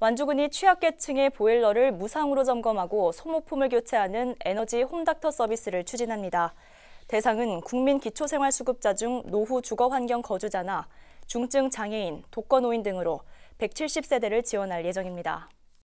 완주군이 취약계층의 보일러를 무상으로 점검하고 소모품을 교체하는 에너지 홈닥터 서비스를 추진합니다. 대상은 국민 기초생활수급자 중 노후 주거환경 거주자나 중증 장애인, 독거노인 등으로 170세대를 지원할 예정입니다.